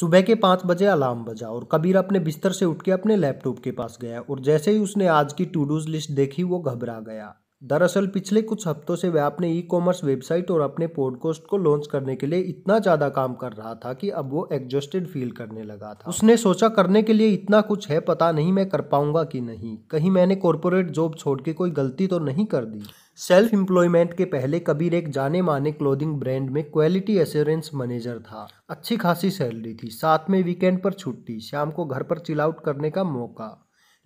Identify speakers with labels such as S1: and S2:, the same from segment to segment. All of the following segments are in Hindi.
S1: सुबह के पाँच बजे अलार्म बजा और कबीर अपने बिस्तर से उठ के अपने लैपटॉप के पास गया और जैसे ही उसने आज की टू डूज लिस्ट देखी वो घबरा गया दरअसल पिछले कुछ हफ्तों से वह अपने ई कॉमर्स वेबसाइट और अपने पॉडकास्ट को लॉन्च करने के लिए इतना ज़्यादा काम कर रहा था कि अब वो एग्जॉस्टेड फील करने लगा था उसने सोचा करने के लिए इतना कुछ है पता नहीं मैं कर पाऊंगा कि नहीं कहीं मैंने कॉरपोरेट जॉब छोड़ के कोई गलती तो नहीं कर दी सेल्फ एम्प्लॉयमेंट के पहले कबीर एक जाने माने क्लोथिंग ब्रांड में क्वालिटी एश्योरेंस मैनेजर था अच्छी खासी सैलरी थी साथ में वीकेंड पर छुट्टी शाम को घर पर चिल आउट करने का मौका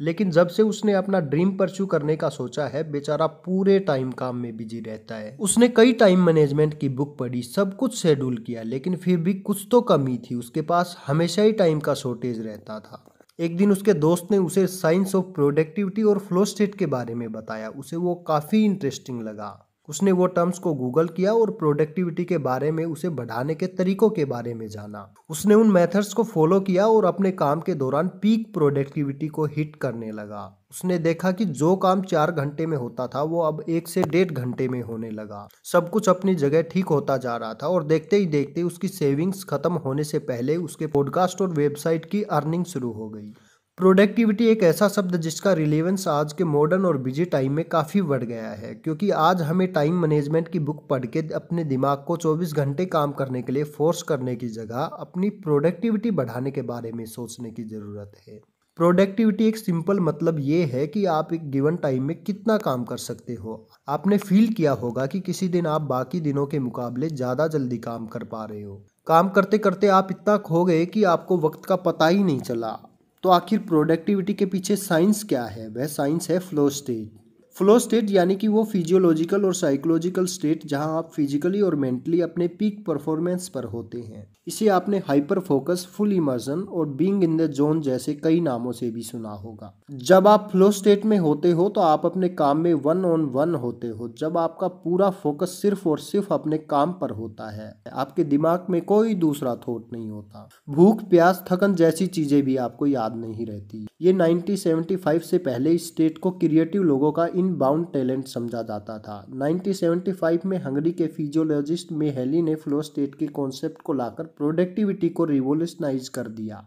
S1: लेकिन जब से उसने अपना ड्रीम परस्यू करने का सोचा है बेचारा पूरे टाइम काम में बिजी रहता है उसने कई टाइम मैनेजमेंट की बुक पढ़ी सब कुछ शेड्यूल किया लेकिन फिर भी कुछ तो कमी थी उसके पास हमेशा ही टाइम का शॉर्टेज रहता था एक दिन उसके दोस्त ने उसे साइंस ऑफ प्रोडक्टिविटी और फ्लो स्टेट के बारे में बताया उसे वो काफ़ी इंटरेस्टिंग लगा उसने वो टर्म्स को गूगल किया और प्रोडक्टिविटी के बारे में उसे बढ़ाने के तरीकों के बारे में जाना उसने उन मेथड्स को फॉलो किया और अपने काम के दौरान पीक प्रोडक्टिविटी को हिट करने लगा उसने देखा कि जो काम चार घंटे में होता था वो अब एक से डेढ़ घंटे में होने लगा सब कुछ अपनी जगह ठीक होता जा रहा था और देखते ही देखते उसकी सेविंग्स खत्म होने से पहले उसके पॉडकास्ट और वेबसाइट की अर्निंग शुरू हो गई प्रोडक्टिविटी एक ऐसा शब्द जिसका रिलेवेंस आज के मॉडर्न और बिजी टाइम में काफ़ी बढ़ गया है क्योंकि आज हमें टाइम मैनेजमेंट की बुक पढ़ के अपने दिमाग को 24 घंटे काम करने के लिए फोर्स करने की जगह अपनी प्रोडक्टिविटी बढ़ाने के बारे में सोचने की ज़रूरत है प्रोडक्टिविटी एक सिंपल मतलब ये है कि आप एक गिवन टाइम में कितना काम कर सकते हो आपने फील किया होगा कि किसी दिन आप बाकी दिनों के मुकाबले ज़्यादा जल्दी काम कर पा रहे हो काम करते करते आप इतना खो गए कि आपको वक्त का पता ही नहीं चला तो आखिर प्रोडक्टिविटी के पीछे साइंस क्या है वह साइंस है फ्लो स्टेट फ्लो स्टेट यानी कि वो फिजियोलॉजिकल और साइकोलॉजिकल स्टेट जहां आप फिजिकली और मेंटली अपने पीक परफॉर्मेंस पर होते हैं इसे आपने हाइपर फोकस फुल इमर्जन और बींग इन द जोन जैसे कई नामों से भी सुना होगा जब आप फ्लो स्टेट में होते हो तो आप अपने काम में वन ऑन वन होते हो जब आपका पूरा फोकस सिर्फ और सिर्फ अपने काम पर होता है आपके दिमाग में कोई दूसरा थॉट नहीं होता भूख प्यास थकन जैसी चीजें भी आपको याद नहीं रहती ये नाइनटीन से पहले इस स्टेट को क्रिएटिव लोगों का बाउंड टैलेंट समझा जाता था नाइनटीन में हंगरी के फिजियोलॉजिस्ट मेहली ने फ्लो स्टेट के कॉन्सेप्ट को लाकर प्रोडक्टिविटी को रिवोल्यूशनाइज कर दिया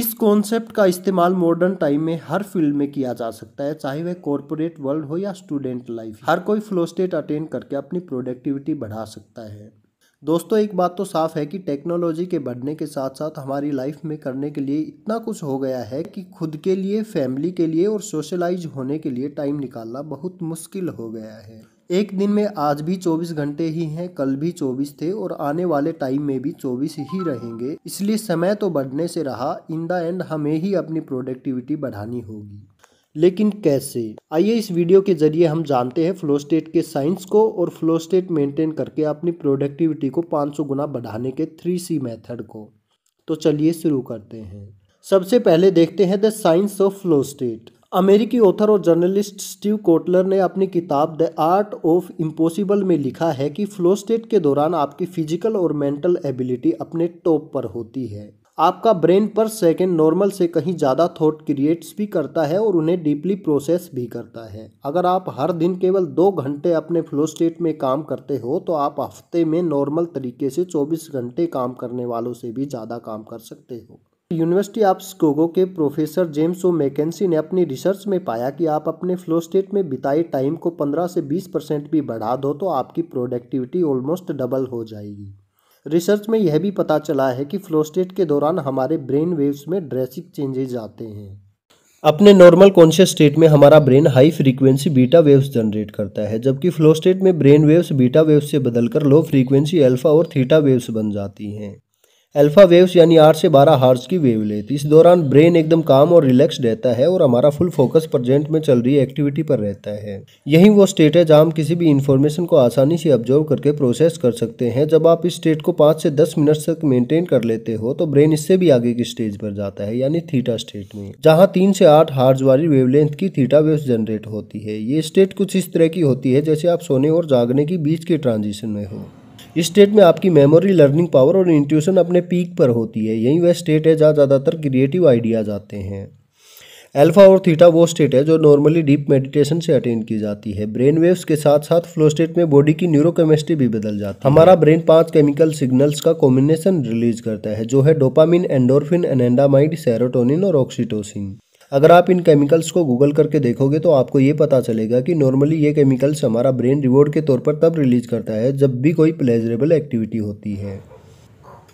S1: इस कॉन्सेप्ट का इस्तेमाल मॉडर्न टाइम में हर फील्ड में किया जा सकता है चाहे वह कॉरपोरेट वर्ल्ड हो या स्टूडेंट लाइफ हर कोई फ्लो स्टेट अटेंड करके अपनी प्रोडक्टिविटी बढ़ा सकता है दोस्तों एक बात तो साफ है कि टेक्नोलॉजी के बढ़ने के साथ साथ हमारी लाइफ में करने के लिए इतना कुछ हो गया है कि खुद के लिए फैमिली के लिए और सोशलाइज होने के लिए टाइम निकालना बहुत मुश्किल हो गया है एक दिन में आज भी 24 घंटे ही हैं कल भी 24 थे और आने वाले टाइम में भी 24 ही रहेंगे इसलिए समय तो बढ़ने से रहा इन द एंड हमें ही अपनी प्रोडक्टिविटी बढ़ानी होगी लेकिन कैसे आइए इस वीडियो के जरिए हम जानते हैं फ्लो स्टेट के साइंस को और फ्लो स्टेट मेंटेन करके अपनी प्रोडक्टिविटी को 500 गुना बढ़ाने के थ्री सी मैथड को तो चलिए शुरू करते हैं सबसे पहले देखते हैं the science of flow state अमेरिकी ऑथर और जर्नलिस्ट स्टीव कोटलर ने अपनी किताब द आर्ट ऑफ इम्पॉसिबल में लिखा है कि फ्लो स्टेट के दौरान आपकी फिजिकल और मेंटल एबिलिटी अपने टॉप पर होती है आपका ब्रेन पर सेकेंड नॉर्मल से कहीं ज़्यादा थॉट क्रिएट्स भी करता है और उन्हें डीपली प्रोसेस भी करता है अगर आप हर दिन केवल दो घंटे अपने फ्लो स्टेट में काम करते हो तो आप हफ्ते में नॉर्मल तरीके से 24 घंटे काम करने वालों से भी ज़्यादा काम कर सकते हो यूनिवर्सिटी ऑफ स्कोगो के प्रोफेसर जेम्स ओ मैकेंसी ने अपनी रिसर्च में पाया कि आप अपने फ्लो स्टेट में बिताए टाइम को 15 से 20 परसेंट भी बढ़ा दो तो आपकी प्रोडक्टिविटी ऑलमोस्ट डबल हो जाएगी रिसर्च में यह भी पता चला है कि फ्लो स्टेट के दौरान हमारे ब्रेन वेव्स में ड्रेसिक चेंजेज आते हैं अपने नॉर्मल कॉन्शियस स्टेट में हमारा brain high frequency beta waves generate करता है जबकि फ्लो स्टेट में ब्रेन वेव्स बीटा वेव्स से बदलकर लो फ्रीक्वेंसी अल्फा और थीटा वेव्स बन जाती हैं अल्फा वेव्स यानी आठ से बारह हार्स की लेती इस दौरान ब्रेन एकदम काम और रिलैक्स रहता है और हमारा फुल फोकस प्रेजेंट में चल रही एक्टिविटी पर रहता है यही वो स्टेट है जहाँ हम किसी भी इन्फॉर्मेशन को आसानी से ऑब्जर्व करके प्रोसेस कर सकते हैं जब आप इस स्टेट को पाँच से दस मिनट तक मेंटेन कर लेते हो तो ब्रेन इससे भी आगे की स्टेज पर जाता है यानी थीटा स्टेट में जहाँ तीन से आठ हार्ज वाली वेवलेंथ की थीटा वेव्स जनरेट होती है ये स्टेट कुछ इस तरह की होती है जैसे आप सोने और जागने के बीच के ट्रांजिशन में हो इस स्टेट में आपकी मेमोरी लर्निंग पावर और इंट्यूशन अपने पीक पर होती है यही वह स्टेट है जहाँ ज़्यादातर क्रिएटिव आइडियाज़ आते हैं अल्फा और थीटा वो स्टेट है जो नॉर्मली डीप मेडिटेशन से अटेंड की जाती है ब्रेन वेव्स के साथ साथ फ्लो स्टेट में बॉडी की न्यूरोकेमिस्ट्री भी बदल जाती है हमारा ब्रेन पांच केमिकल सिग्नल्स का कॉम्बिनेशन रिलीज करता है जो है डोपामिन एंडोरफिन एनेंडामाइड सेरोटोनिन और ऑक्सीटोसिन अगर आप इन केमिकल्स को गूगल करके देखोगे तो आपको ये पता चलेगा कि नॉर्मली ये केमिकल्स हमारा ब्रेन रिवॉर्ड के तौर पर तब रिलीज करता है जब भी कोई प्लेजरेबल एक्टिविटी होती है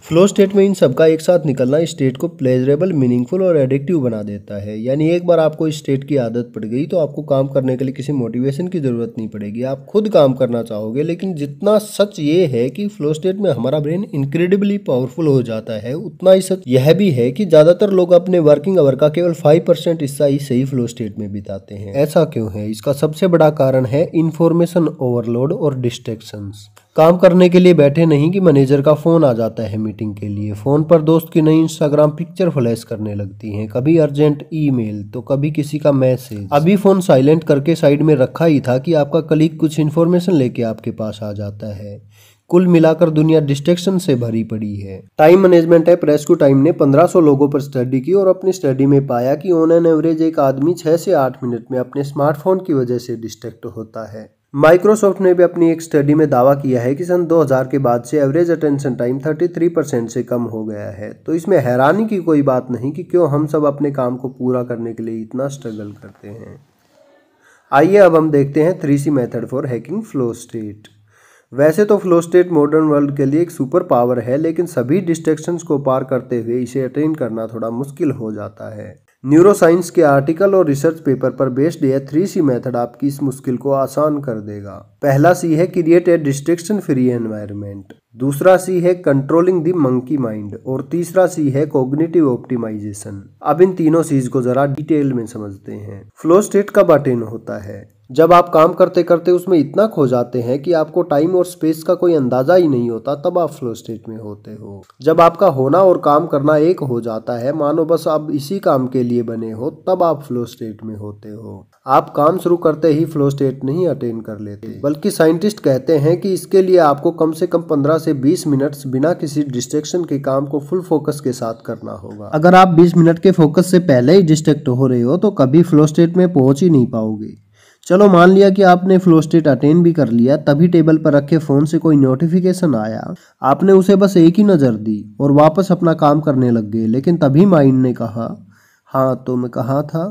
S1: फ्लो स्टेट में इन सबका एक साथ निकलना स्टेट को प्लेजरेबल मीनिंगफुल और एडिक्टिव बना देता है यानी एक बार आपको इस स्टेट की आदत पड़ गई तो आपको काम करने के लिए किसी मोटिवेशन की ज़रूरत नहीं पड़ेगी आप खुद काम करना चाहोगे लेकिन जितना सच ये है कि फ्लो स्टेट में हमारा ब्रेन इनक्रेडिबली पावरफुल हो जाता है उतना ही सच यह भी है कि ज़्यादातर लोग अपने वर्किंग आवर का केवल फाइव परसेंट हिस्सा ही सही फ्लो स्टेट में बिताते हैं ऐसा क्यों है इसका सबसे बड़ा कारण है इन्फॉर्मेशन ओवरलोड और डिस्ट्रेक्शंस काम करने के लिए बैठे नहीं कि मैनेजर का फ़ोन आ जाता है मीटिंग के लिए फ़ोन पर दोस्त की नई इंस्टाग्राम पिक्चर फ्लैश करने लगती हैं कभी अर्जेंट ईमेल तो कभी किसी का मैसेज अभी फ़ोन साइलेंट करके साइड में रखा ही था कि आपका कलीग कुछ इन्फॉर्मेशन लेके आपके पास आ जाता है कुल मिलाकर दुनिया डिस्ट्रेक्शन से भरी पड़ी है time management app rescue time ने 1500 लोगों पर स्टडी की और अपनी स्टडी में पाया कि ऑन एन एवरेज एक आदमी 6 से 8 मिनट में अपने स्मार्टफोन की वजह से डिस्ट्रैक्ट होता है माइक्रोसॉफ्ट ने भी अपनी एक स्टडी में दावा किया है कि सन 2000 के बाद से एवरेज अटेंशन टाइम 33 परसेंट से कम हो गया है तो इसमें हैरानी की कोई बात नहीं कि क्यों हम सब अपने काम को पूरा करने के लिए इतना स्ट्रगल करते हैं आइए अब हम देखते हैं three C method for hacking flow state वैसे तो फ्लो स्टेट मॉडर्न वर्ल्ड के लिए एक सुपर पावर है लेकिन सभी डिस्ट्रेक्शंस को पार करते हुए इसे अटेन करना थोड़ा मुश्किल हो जाता है न्यूरोसाइंस के आर्टिकल और रिसर्च पेपर पर बेस्ड यह थ्री सी मेथड आपकी इस मुश्किल को आसान कर देगा पहला सी है create a distraction free environment दूसरा सी है कंट्रोलिंग दी मंकी माइंड और तीसरा सी है कोग्निटिव ऑप्टिमाइजेशन अब इन तीनों सीज को जरा डिटेल में समझते हैं फ्लो स्टेट कब अटेन होता है जब आप काम करते करते उसमें इतना खो जाते हैं कि आपको टाइम और स्पेस का कोई अंदाज़ा ही नहीं होता तब आप फ्लो स्टेट में होते हो जब आपका होना और काम करना एक हो जाता है मानो बस आप इसी काम के लिए बने हो तब आप फ्लो स्टेट में होते हो आप काम शुरू करते ही फ्लो स्टेट नहीं अटेन कर लेते बल्कि साइंटिस्ट कहते हैं कि इसके लिए आपको कम से कम पंद्रह से बीस मिनट बिना किसी डिस्ट्रेक्शन के काम को फुल फोकस के साथ करना होगा अगर आप बीस मिनट के फोकस से पहले ही डिस्ट्रेक्ट हो रहे हो तो कभी फ्लो स्टेट में पहुंच ही नहीं पाओगे चलो मान लिया कि आपने फ्लो स्टेट अटेन भी कर लिया तभी टेबल पर रखे फ़ोन से कोई नोटिफिकेशन आया आपने उसे बस एक ही नज़र दी और वापस अपना काम करने लग गए लेकिन तभी माइंड ने कहा हाँ तो मैं कहा था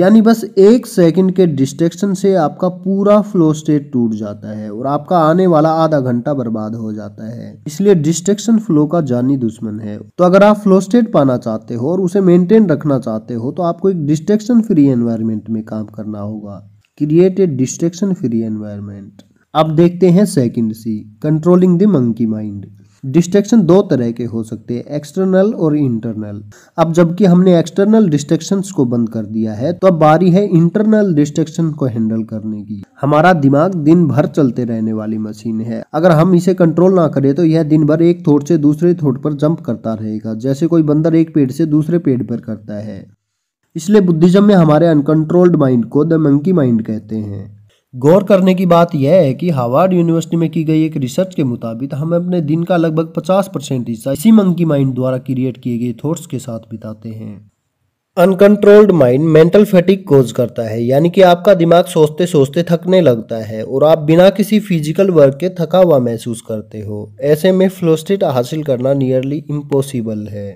S1: यानी बस एक सेकंड के डिस्ट्रेक्शन से आपका पूरा फ्लो स्टेट टूट जाता है और आपका आने वाला आधा घंटा बर्बाद हो जाता है इसलिए डिस्ट्रेक्शन फ्लो का जानी दुश्मन है तो अगर आप फ्लो स्टेट पाना चाहते हो और उसे मेंटेन रखना चाहते हो तो आपको एक डिस्ट्रेक्शन फ्री एनवायरनमेंट में काम करना होगा create a distraction free environment अब देखते हैं second C controlling the monkey mind distraction दो तरह के हो सकते हैं एक्सटर्नल और इंटरनल अब जबकि हमने एक्सटर्नल डिस्ट्रेक्शन को बंद कर दिया है तो अब बारी है इंटरनल डिस्ट्रेक्शन को हैंडल करने की हमारा दिमाग दिन भर चलते रहने वाली मशीन है अगर हम इसे कंट्रोल ना करें तो यह दिन भर एक थोट से दूसरे थोट पर जंप करता रहेगा जैसे कोई बंदर एक पेड़ से दूसरे पेड़ पर करता है इसलिए बुद्धिज्म में हमारे अनकंट्रोल्ड माइंड को द मंकी माइंड कहते हैं गौर करने की बात यह है कि हार्वर्ड यूनिवर्सिटी में की गई एक रिसर्च के मुताबिक हम अपने दिन का लगभग 50 परसेंट हिस्सा इसी मंकी माइंड द्वारा क्रिएट किए गए थॉट्स के साथ बिताते हैं uncontrolled mind mental fatigue cause करता है यानी कि आपका दिमाग सोचते सोचते थकने लगता है और आप बिना किसी फिजिकल वर्क के थका हुआ महसूस करते हो ऐसे में फ्लोस्टेट हासिल करना नियरली इम्पॉसिबल है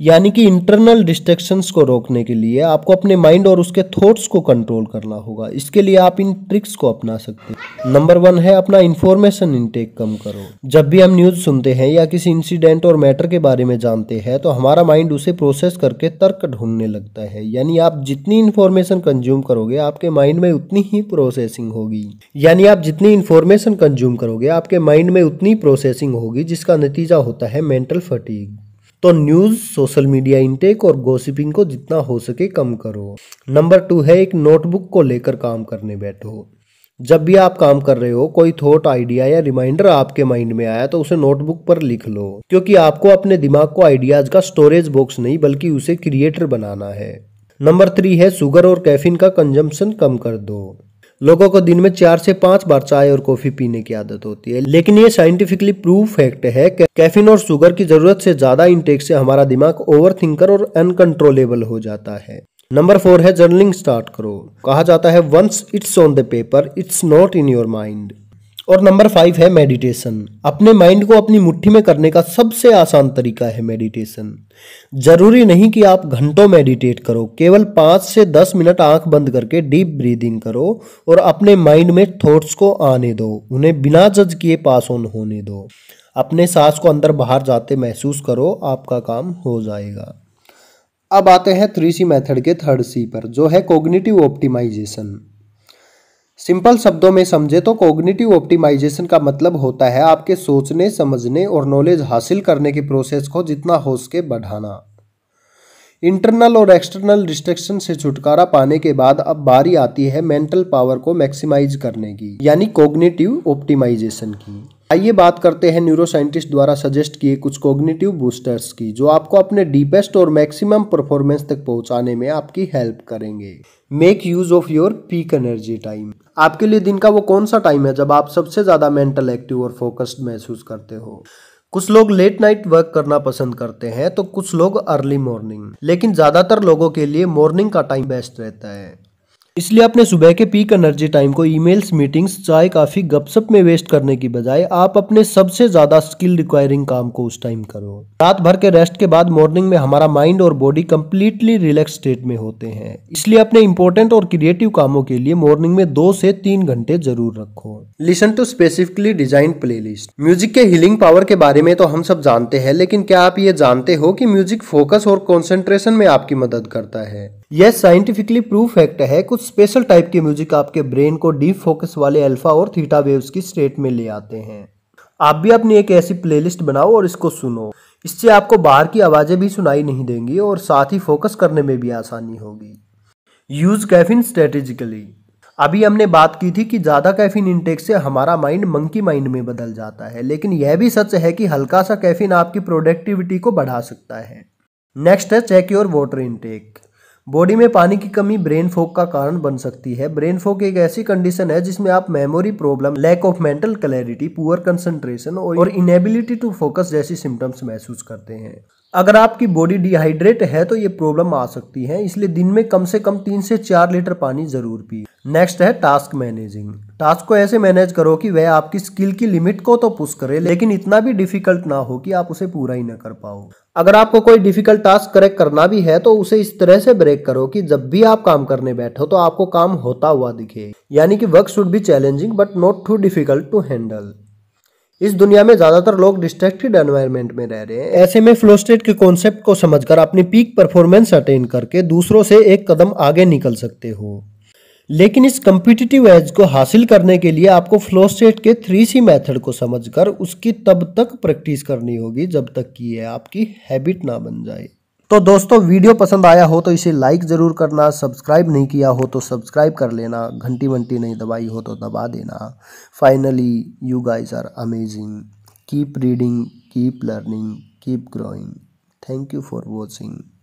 S1: यानी कि इंटरनल डिस्ट्रेक्शंस को रोकने के लिए आपको अपने माइंड और उसके थॉट्स को कंट्रोल करना होगा इसके लिए आप इन ट्रिक्स को अपना सकते हैं नंबर वन है अपना इन्फॉर्मेशन इनटेक कम करो जब भी हम न्यूज़ सुनते हैं या किसी इंसिडेंट और मैटर के बारे में जानते हैं तो हमारा माइंड उसे प्रोसेस करके तर्क ढूंढने लगता सकता है यानी आप जितनी इन्फॉर्मेशन कंज्यूम करोगे आपके माइंड में उतनी ही प्रोसेसिंग होगी यानी आप जितनी इन्फॉर्मेशन कंज्यूम करोगे आपके माइंड में उतनी प्रोसेसिंग होगी जिसका नतीजा होता है मेंटल फटीग तो न्यूज़ सोशल मीडिया इनटेक और गोसिपिंग को जितना हो सके कम करो नंबर टू है एक नोटबुक को लेकर काम करने बैठो जब भी आप काम कर रहे हो कोई थॉट आइडिया या रिमाइंडर आपके माइंड में आया तो उसे नोटबुक पर लिख लो क्योंकि आपको अपने दिमाग को आइडियाज का स्टोरेज बॉक्स नहीं बल्कि उसे क्रिएटर बनाना है नंबर थ्री है शुगर और कैफीन का कंजम्पशन कम कर दो लोगों को दिन में चार से पांच बार चाय और कॉफी पीने की आदत होती है लेकिन ये साइंटिफिकली प्रूफ फैक्ट है कि कैफीन और शुगर की जरूरत से ज्यादा इंटेक से हमारा दिमाग ओवर थिंकर और अनकंट्रोलेबल हो जाता है नंबर फोर है जर्नलिंग स्टार्ट करो कहा जाता है once it's on the paper it's not in your mind और नंबर फाइव है मेडिटेशन अपने माइंड को अपनी मुट्ठी में करने का सबसे आसान तरीका है मेडिटेशन जरूरी नहीं कि आप घंटों मेडिटेट करो केवल पाँच से दस मिनट आंख बंद करके डीप ब्रीदिंग करो और अपने माइंड में थॉट्स को आने दो उन्हें बिना जज किए पास ऑन होने दो अपने सांस को अंदर बाहर जाते महसूस करो आपका काम हो जाएगा अब आते हैं थ्री सी मैथड के थर्ड सी पर जो है कोग्निटिव ऑप्टिमाइजेशन सिंपल शब्दों में समझे तो कोग्निटिव ऑप्टिमाइजेशन का मतलब होता है आपके सोचने समझने और नॉलेज हासिल करने की प्रोसेस को जितना हो सके बढ़ाना इंटरनल और एक्सटर्नल डिस्ट्रेक्शन से छुटकारा पाने के बाद अब बारी आती है मेंटल पावर को मैक्सिमाइज करने की यानी कोग्निटिव ऑप्टिमाइजेशन की आइए बात करते हैं न्यूरोसाइंटिस्ट द्वारा सजेस्ट किए कुछ कॉग्निटिव बूस्टर्स की जो आपको अपने डीपेस्ट और मैक्सिमम परफॉर्मेंस तक पहुंचाने में आपकी हेल्प करेंगे make use of your peak energy time आपके लिए दिन का वो कौन सा टाइम है जब आप सबसे ज़्यादा मेंटल एक्टिव और फोकस्ड महसूस करते हो कुछ लोग लेट नाइट वर्क करना पसंद करते हैं तो कुछ लोग अर्ली मॉर्निंग लेकिन ज़्यादातर लोगों के लिए मॉर्निंग का टाइम बेस्ट रहता है इसलिए अपने सुबह के पीक एनर्जी टाइम को ईमेल्स मीटिंग्स चाय काफ़ी गपशप में वेस्ट करने की बजाय आप अपने सबसे ज़्यादा स्किल रिक्वायरिंग काम को उस टाइम करो रात भर के रेस्ट के बाद मॉर्निंग में हमारा माइंड और बॉडी कम्प्लीटली रिलैक्स स्टेट में होते हैं इसलिए अपने इंपॉर्टेंट और क्रिएटिव कामों के लिए मॉर्निंग में दो से तीन घंटे जरूर रखो listen to specifically design play music के हीलिंग पावर के बारे में तो हम सब जानते हैं लेकिन क्या आप ये जानते हो कि म्यूजिक फोकस और कॉन्सेंट्रेशन में आपकी मदद करता है यह साइंटिफिकली प्रूफ फैक्ट है कुछ स्पेशल टाइप के म्यूजिक आपके ब्रेन को डीप फोकस वाले अल्फा और थीटा वेव्स की स्टेट में ले आते हैं आप भी अपनी एक ऐसी प्लेलिस्ट बनाओ और इसको सुनो इससे आपको बाहर की आवाज़ें भी सुनाई नहीं देंगी और साथ ही फोकस करने में भी आसानी होगी यूज़ कैफिन स्ट्रेटेजिकली अभी हमने बात की थी कि ज़्यादा कैफिन इंटेक से हमारा माइंड मंकी माइंड में बदल जाता है लेकिन यह भी सच है कि हल्का सा कैफिन आपकी प्रोडक्टिविटी को बढ़ा सकता है नेक्स्ट है check your water intake body में पानी की कमी ब्रेन फोक का कारण बन सकती है ब्रेन फोक एक ऐसी कंडीशन है जिसमें आप memory problem lack of mental clarity poor concentration और इनेबिलिटी टू फोकस जैसी सिम्टम्स महसूस करते हैं अगर आपकी बॉडी डिहाइड्रेट है तो ये प्रॉब्लम आ सकती है इसलिए दिन में कम से कम तीन से चार लीटर पानी जरूर पिए नेक्स्ट है टास्क मैनेजिंग टास्क को ऐसे मैनेज करो कि वह आपकी स्किल की लिमिट को तो पुश करे लेकिन इतना भी डिफिकल्ट ना हो कि आप उसे पूरा ही ना कर पाओ अगर आपको कोई डिफिकल्ट टास्क करेक्ट करना भी है तो उसे इस तरह से ब्रेक करो कि जब भी आप काम करने बैठो तो आपको काम होता हुआ दिखे यानी कि work should be challenging but not too difficult to handle इस दुनिया में ज्यादातर लोग डिस्ट्रैक्टेड एनवायरनमेंट में रह रहे हैं ऐसे में फ्लोस्टेट के कॉन्सेप्ट को समझकर अपनी पीक परफॉर्मेंस अटेन करके दूसरों से एक कदम आगे निकल सकते हो लेकिन इस कम्पिटिटिव एज को हासिल करने के लिए आपको फ्लो स्टेट के थ्री सी मैथड को समझ उसकी तब तक प्रैक्टिस करनी होगी जब तक कि यह आपकी हैबिट ना बन जाए तो दोस्तों वीडियो पसंद आया हो तो इसे लाइक ज़रूर करना सब्सक्राइब नहीं किया हो तो सब्सक्राइब कर लेना घंटी वंटी नहीं दबाई हो तो दबा देना finally you guys are amazing keep reading keep learning keep growing thank you for watching